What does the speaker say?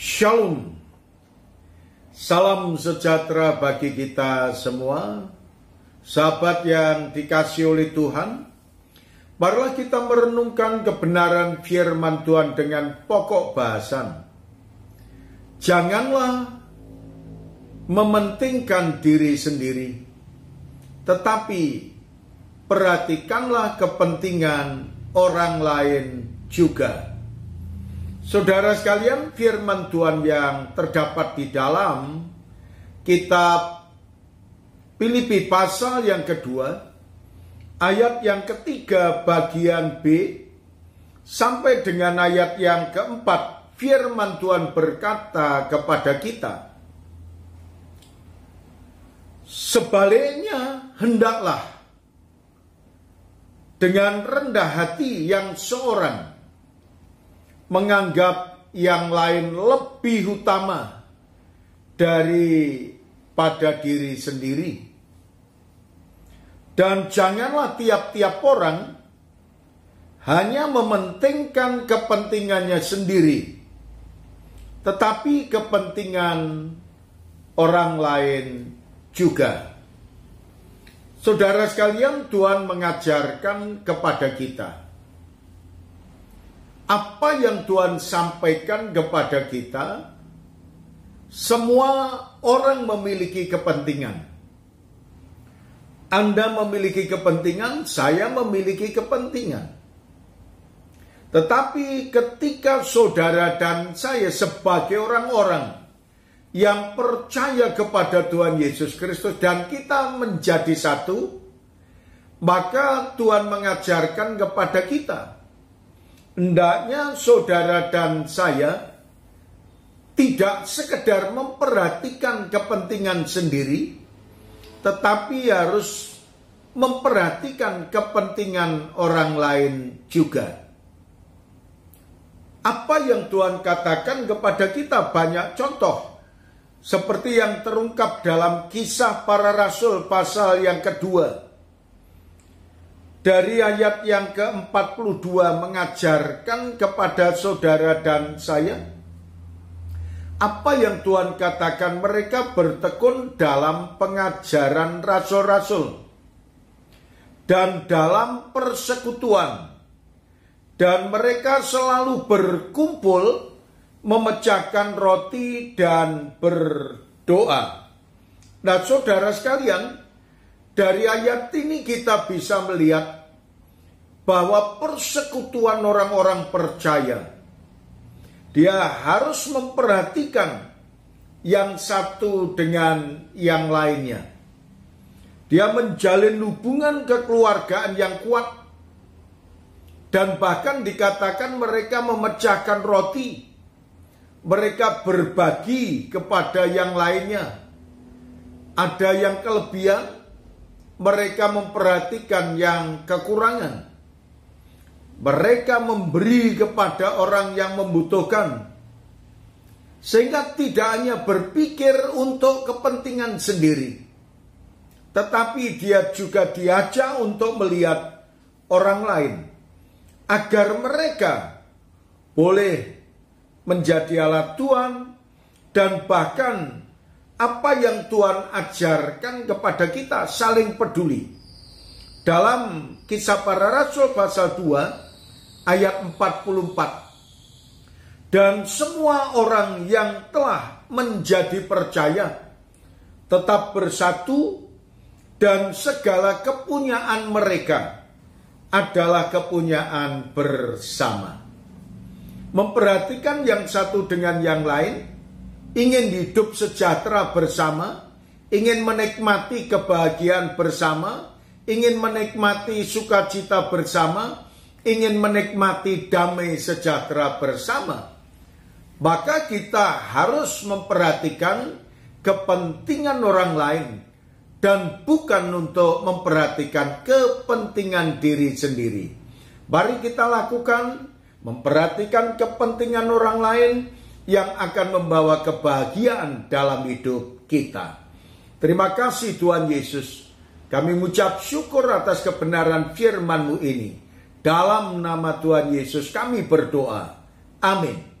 Shalom. Salam sejahtera bagi kita semua, sahabat yang dikasih oleh Tuhan. Marilah kita merenungkan kebenaran firman Tuhan dengan pokok bahasan. Janganlah mementingkan diri sendiri, tetapi perhatikanlah kepentingan orang lain juga. Saudara sekalian, firman Tuhan yang terdapat di dalam kitab Filipi pasal yang kedua, ayat yang ketiga bagian B, sampai dengan ayat yang keempat, firman Tuhan berkata kepada kita, Sebaliknya hendaklah dengan rendah hati yang seorang menganggap yang lain lebih utama dari pada diri sendiri. Dan janganlah tiap-tiap orang hanya mementingkan kepentingannya sendiri, tetapi kepentingan orang lain juga. Saudara sekalian, Tuhan mengajarkan kepada kita apa yang Tuhan sampaikan kepada kita, semua orang memiliki kepentingan. Anda memiliki kepentingan, saya memiliki kepentingan. Tetapi ketika saudara dan saya sebagai orang-orang yang percaya kepada Tuhan Yesus Kristus dan kita menjadi satu, maka Tuhan mengajarkan kepada kita hendaknya saudara dan saya tidak sekedar memperhatikan kepentingan sendiri, tetapi harus memperhatikan kepentingan orang lain juga. Apa yang Tuhan katakan kepada kita banyak contoh, seperti yang terungkap dalam kisah para rasul pasal yang kedua dari ayat yang ke-42 mengajarkan kepada saudara dan saya apa yang Tuhan katakan mereka bertekun dalam pengajaran rasul-rasul dan dalam persekutuan dan mereka selalu berkumpul memecahkan roti dan berdoa. Nah, saudara sekalian, dari ayat ini kita bisa melihat bahwa persekutuan orang-orang percaya dia harus memperhatikan yang satu dengan yang lainnya. Dia menjalin hubungan kekeluargaan yang kuat dan bahkan dikatakan mereka memecahkan roti. Mereka berbagi kepada yang lainnya. Ada yang kelebihan, mereka memperhatikan yang kekurangan. Mereka memberi kepada orang yang membutuhkan. Sehingga tidak hanya berpikir untuk kepentingan sendiri. Tetapi dia juga diajak untuk melihat orang lain. Agar mereka boleh menjadi alat Tuhan dan bahkan apa yang Tuhan ajarkan kepada kita saling peduli. Dalam kisah para rasul pasal 2 ayat 44. Dan semua orang yang telah menjadi percaya tetap bersatu dan segala kepunyaan mereka adalah kepunyaan bersama. Memperhatikan yang satu dengan yang lain ingin hidup sejahtera bersama, ingin menikmati kebahagiaan bersama, ingin menikmati sukacita bersama, ingin menikmati damai sejahtera bersama, maka kita harus memperhatikan kepentingan orang lain dan bukan untuk memperhatikan kepentingan diri sendiri. Mari kita lakukan memperhatikan kepentingan orang lain yang akan membawa kebahagiaan dalam hidup kita. Terima kasih Tuhan Yesus. Kami mengucap syukur atas kebenaran firman-Mu ini. Dalam nama Tuhan Yesus kami berdoa. Amin.